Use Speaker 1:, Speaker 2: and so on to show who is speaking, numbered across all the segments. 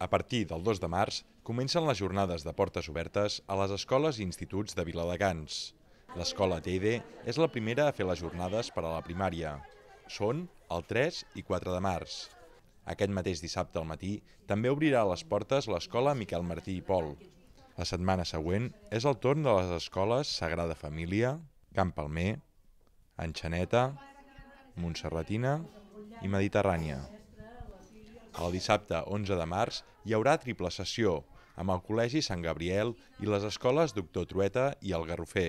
Speaker 1: A partir del 2 de març comencen les jornades de portes obertes a les escoles i instituts de Viladegans. L'escola Lleide és la primera a fer les jornades per a la primària. Són el 3 i 4 de març. Aquest mateix dissabte al matí també obrirà les portes l'escola Miquel Martí i Pol. La setmana següent és el torn de les escoles Sagrada Família, Camp Palmer, Enxaneta, Montserratina i Mediterrània. El dissabte 11 de març hi haurà triple sessió amb el Col·legi Sant Gabriel i les escoles Doctor Trueta i el Garrofer.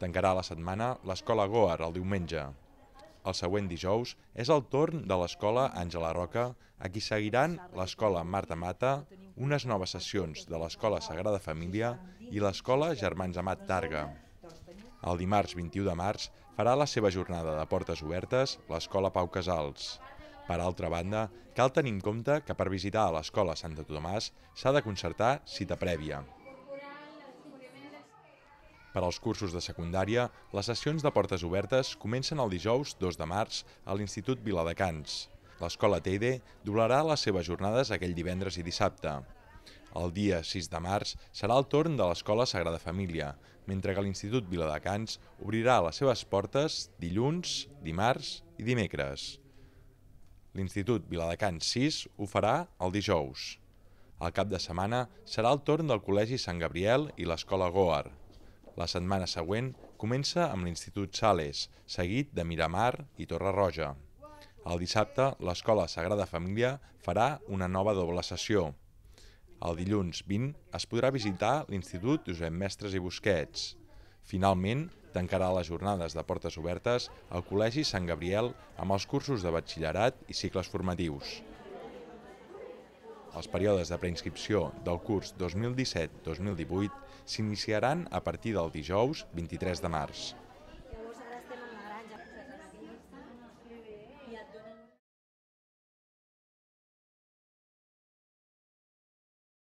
Speaker 1: Tancarà la setmana l'escola Goar el diumenge. El següent dijous és el torn de l'escola Àngela Roca, a qui seguiran l'escola Marta Mata, unes noves sessions de l'escola Sagrada Família i l'escola Germans Amat Targa. El dimarts 21 de març farà la seva jornada de portes obertes l'escola Pau Casals. Per altra banda, cal tenir en compte que per visitar a l'escola Santa Tomàs s'ha de concertar cita prèvia. Per als cursos de secundària, les sessions de portes obertes comencen el dijous 2 de març a l'Institut Viladecans. L'escola Teide doblarà les seves jornades aquell divendres i dissabte. El dia 6 de març serà el torn de l'Escola Sagrada Família, mentre que l'Institut Viladecans obrirà les seves portes dilluns, dimarts i dimecres. L'Institut Viladecans 6 ho farà el dijous. Al cap de setmana serà el torn del Col·legi Sant Gabriel i l'Escola Goar. La setmana següent comença amb l'Institut Sales, seguit de Miramar i Torre Roja. El dissabte, l'Escola Sagrada Família farà una nova doble sessió. El dilluns 20 es podrà visitar l'Institut Josep Mestres i Busquets. Finalment, tancarà les jornades de portes obertes al Col·legi Sant Gabriel amb els cursos de batxillerat i cicles formatius. Els períodes de preinscripció del curs 2017-2018 s'iniciaran a partir del dijous 23 de març.